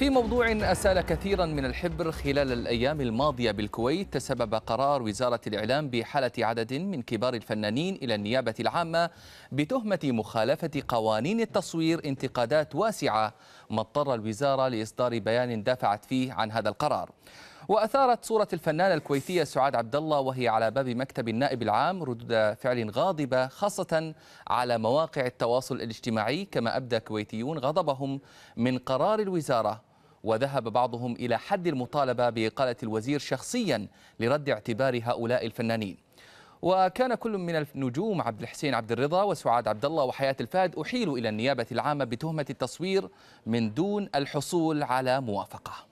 في موضوع أسال كثيرا من الحبر خلال الأيام الماضية بالكويت تسبب قرار وزارة الإعلام بحالة عدد من كبار الفنانين إلى النيابة العامة بتهمة مخالفة قوانين التصوير انتقادات واسعة ما اضطر الوزارة لإصدار بيان دافعت فيه عن هذا القرار وأثارت صورة الفنانة الكويتية سعاد عبد الله وهي على باب مكتب النائب العام ردود فعل غاضبة خاصة على مواقع التواصل الاجتماعي كما أبدى كويتيون غضبهم من قرار الوزارة وذهب بعضهم إلى حد المطالبة بإقالة الوزير شخصيا لرد اعتبار هؤلاء الفنانين وكان كل من النجوم عبد الحسين عبد الرضا وسعاد عبد الله وحياة الفهد أحيلوا إلى النيابة العامة بتهمة التصوير من دون الحصول على موافقة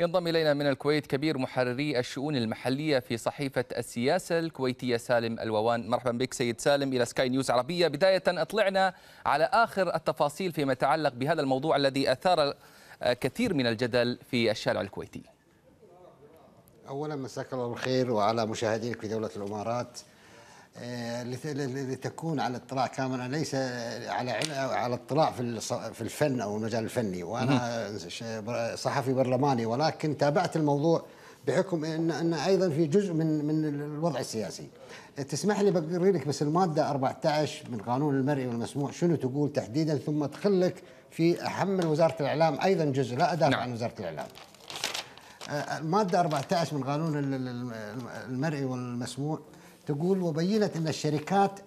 ينضم إلينا من الكويت كبير محرري الشؤون المحلية في صحيفة السياسة الكويتية سالم الووان مرحبا بك سيد سالم إلى سكاي نيوز عربية بداية أطلعنا على آخر التفاصيل فيما يتعلق بهذا الموضوع الذي أثار كثير من الجدل في الشارع الكويتي أولا مساك الله بالخير وعلى مشاهديك في دولة الإمارات آه، لتكون على اطلاع كامل انا ليس على على اطلاع في في الفن او المجال الفني وانا صحفي برلماني ولكن تابعت الموضوع بحكم ان ان ايضا في جزء من من الوضع السياسي. تسمح لي بقري لك بس الماده 14 من قانون المرئي والمسموع شنو تقول تحديدا ثم تخلك في احمل وزاره الاعلام ايضا جزء لا ادافع نعم. عن وزاره الاعلام. آه، الماده 14 من قانون المرئي والمسموع تقول وبينت أن الشركات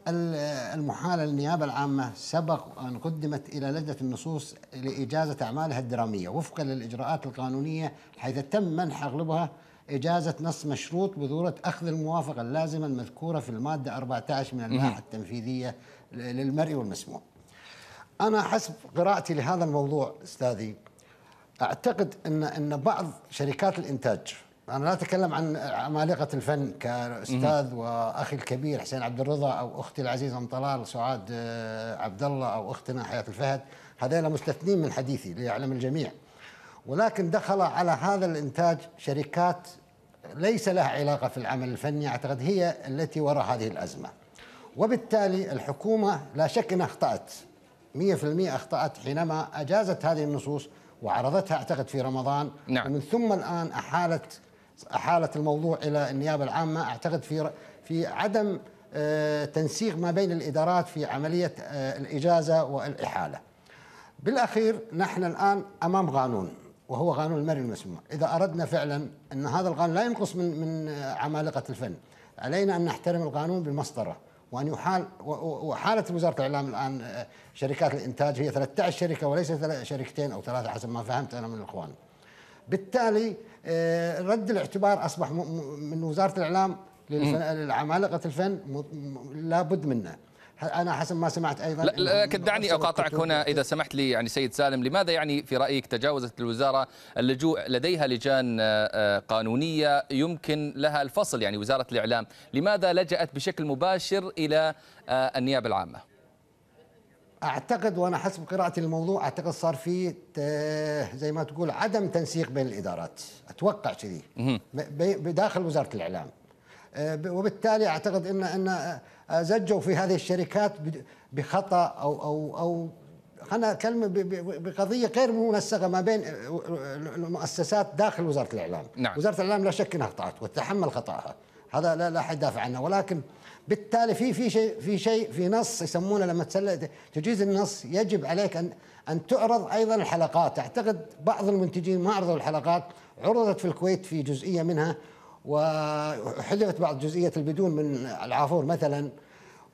المحالة للنيابة العامة سبق أن قدمت إلى لجنة النصوص لإجازة أعمالها الدرامية وفقا للإجراءات القانونية حيث تم منح أغلبها إجازة نص مشروط بضرورة أخذ الموافقة اللازمة المذكورة في المادة 14 من اللائحة التنفيذية للمرئي والمسموع أنا حسب قراءتي لهذا الموضوع أستاذي أعتقد أن أن بعض شركات الإنتاج أنا لا أتكلم عن عمالقة الفن كأستاذ وأخي الكبير حسين عبد الرضا أو أختي العزيزة أم طلال سعاد آه، عبد الله أو أختنا حياة الفهد هذين مستثنين من حديثي ليعلم الجميع ولكن دخل على هذا الإنتاج شركات ليس لها علاقة في العمل الفني أعتقد هي التي وراء هذه الأزمة وبالتالي الحكومة لا شك أنها أخطأت 100% أخطأت حينما أجازت هذه النصوص وعرضتها أعتقد في رمضان نعم. ومن ثم الآن أحالت أحالة الموضوع الى النيابه العامه اعتقد في في عدم آه، تنسيق ما بين الادارات في عمليه آه، الاجازه والاحاله. بالاخير نحن الان امام قانون وهو قانون المرن المسموع، اذا اردنا فعلا ان هذا القانون لا ينقص من من آه، عمالقه الفن، علينا ان نحترم القانون بالمسطره وان يحال وحاله وزاره الاعلام الان شركات الانتاج هي 13 شركه وليس شركتين او ثلاثه حسب ما فهمت انا من الاخوان. بالتالي آه، رد الاعتبار اصبح من وزاره الاعلام لعمالقه الفن لابد منه انا حسب ما سمعت ايضا لكن دعني اقاطعك هنا اذا سمحت لي يعني سيد سالم لماذا يعني في رايك تجاوزت الوزاره اللجوء لديها لجان آه، آه، قانونيه يمكن لها الفصل يعني وزاره الاعلام لماذا لجات بشكل مباشر الى النيابه العامه اعتقد وانا حسب قراءتي للموضوع اعتقد صار في زي ما تقول عدم تنسيق بين الادارات اتوقع كذي بداخل وزاره الاعلام آه، وبالتالي اعتقد ان ان آه، زجوا في هذه الشركات بخطا او او او خلينا نتكلم بقضيه غير منسقه ما بين آه، المؤسسات داخل وزاره الاعلام نعم. وزاره الاعلام لا شك انها اخطات وتتحمل خطاها هذا لا لا احد يدافع عنه ولكن بالتالي في في شيء في شيء في نص يسمونه لما تجيز النص يجب عليك ان ان تعرض ايضا الحلقات اعتقد بعض المنتجين ما عرضوا الحلقات عرضت في الكويت في جزئيه منها وحذفت بعض جزئيه البدون من العافور مثلا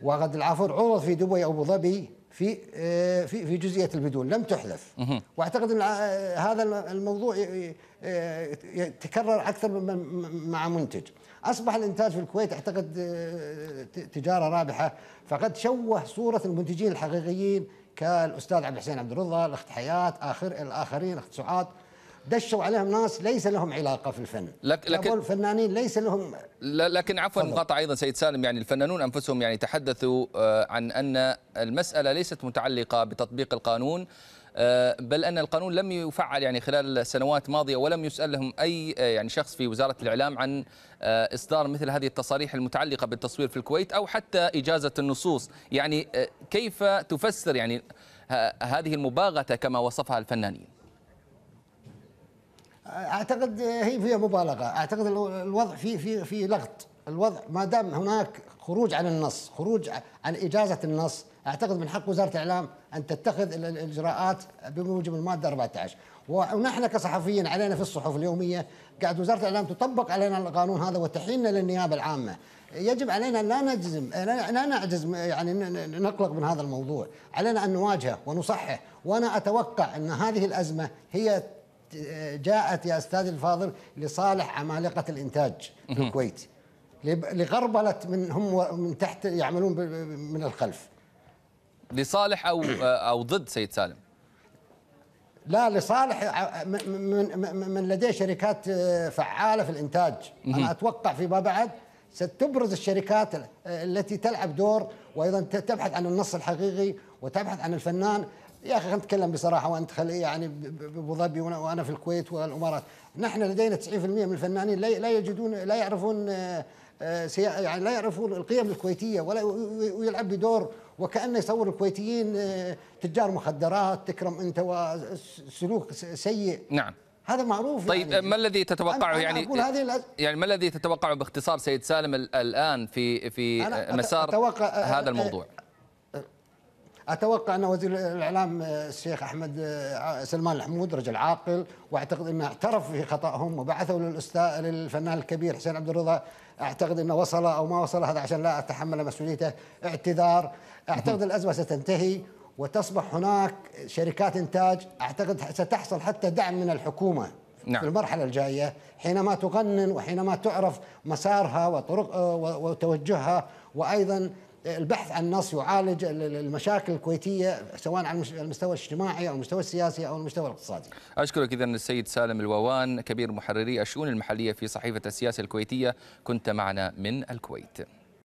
وقد العافور عرض في دبي ابو ظبي في آه، في في جزئيه البدون لم تحذف واعتقد ان آه، هذا الموضوع آه، يتكرر اكثر مع منتج اصبح الانتاج في الكويت اعتقد تجاره رابحه فقد شوه صوره المنتجين الحقيقيين كالاستاذ عبد الحسين عبد الرضا الاخت حياه اخر الاخرين اخت سعاد دشوا عليهم ناس ليس لهم علاقه في الفن لك لكن الفنانين ليس لهم لكن عفوا مقاطعه ايضا سيد سالم يعني الفنانون انفسهم يعني تحدثوا آه، عن ان المساله ليست متعلقه بتطبيق القانون آه، بل ان القانون لم يفعل يعني خلال السنوات الماضيه ولم يسال لهم اي آه، يعني شخص في وزاره الاعلام عن اصدار مثل هذه التصاريح المتعلقه بالتصوير في الكويت او حتى اجازه النصوص يعني كيف تفسر يعني هذه المباغته كما وصفها الفنانين اعتقد هي فيها مبالغه اعتقد الوضع في في في لغط الوضع ما دام هناك خروج عن النص خروج عن اجازه النص اعتقد من حق وزاره الاعلام ان تتخذ الاجراءات بموجب الماده 14 ونحن كصحفيين علينا في الصحف اليوميه قاعد وزاره الاعلام تطبق علينا القانون هذا وتحيلنا للنيابه العامه يجب علينا لا نجزم لا نعجز يعني نقلق من هذا الموضوع علينا ان نواجهه ونصحح وانا اتوقع ان هذه الازمه هي جاءت يا استاذ الفاضل لصالح عمالقه الانتاج في الكويت لغربله من هم من تحت يعملون من الخلف لصالح او او ضد سيد سالم لا لصالح من من لديه شركات آه، فعاله في الانتاج انا اتوقع فيما بعد ستبرز الشركات التي تلعب دور وايضا تبحث عن النص الحقيقي وتبحث عن الفنان يا اخي خلينا نتكلم بصراحه وانت خلي يعني بابو ظبي وانا في الكويت والامارات نحن لدينا 90% من الفنانين لا يجدون لا يعرفون آه، آه، يعني لا يعرفون القيم الكويتيه ولا ويلعب بدور وكانه يصور الكويتيين آه، تجار مخدرات تكرم انت وسلوك سيء نعم هذا معروف طيب يعني ما الذي تتوقعه يعني هذه يعني ما الذي تتوقعه باختصار سيد سالم الان في في مسار أتوقع هذا الموضوع اتوقع ان وزير الاعلام آه، الشيخ احمد آه، سلمان الحمود رجل عاقل واعتقد انه اعترف في خطاهم وبعثوا للاستاذ للفنان الكبير حسين عبد الرضا اعتقد انه وصل او ما وصل هذا عشان لا اتحمل مسؤوليته اعتذار اعتقد الازمه ستنتهي وتصبح هناك شركات انتاج اعتقد ستحصل حتى دعم من الحكومه نعم. في المرحله الجايه حينما تقنن وحينما تعرف مسارها وطرق آه، وتوجهها وايضا البحث عن نص يعالج المشاكل الكويتيه سواء على المستوى الاجتماعي او المستوى السياسي او المستوى الاقتصادي. اشكرك اذا السيد سالم الووان كبير محرري الشؤون المحليه في صحيفه السياسه الكويتيه كنت معنا من الكويت.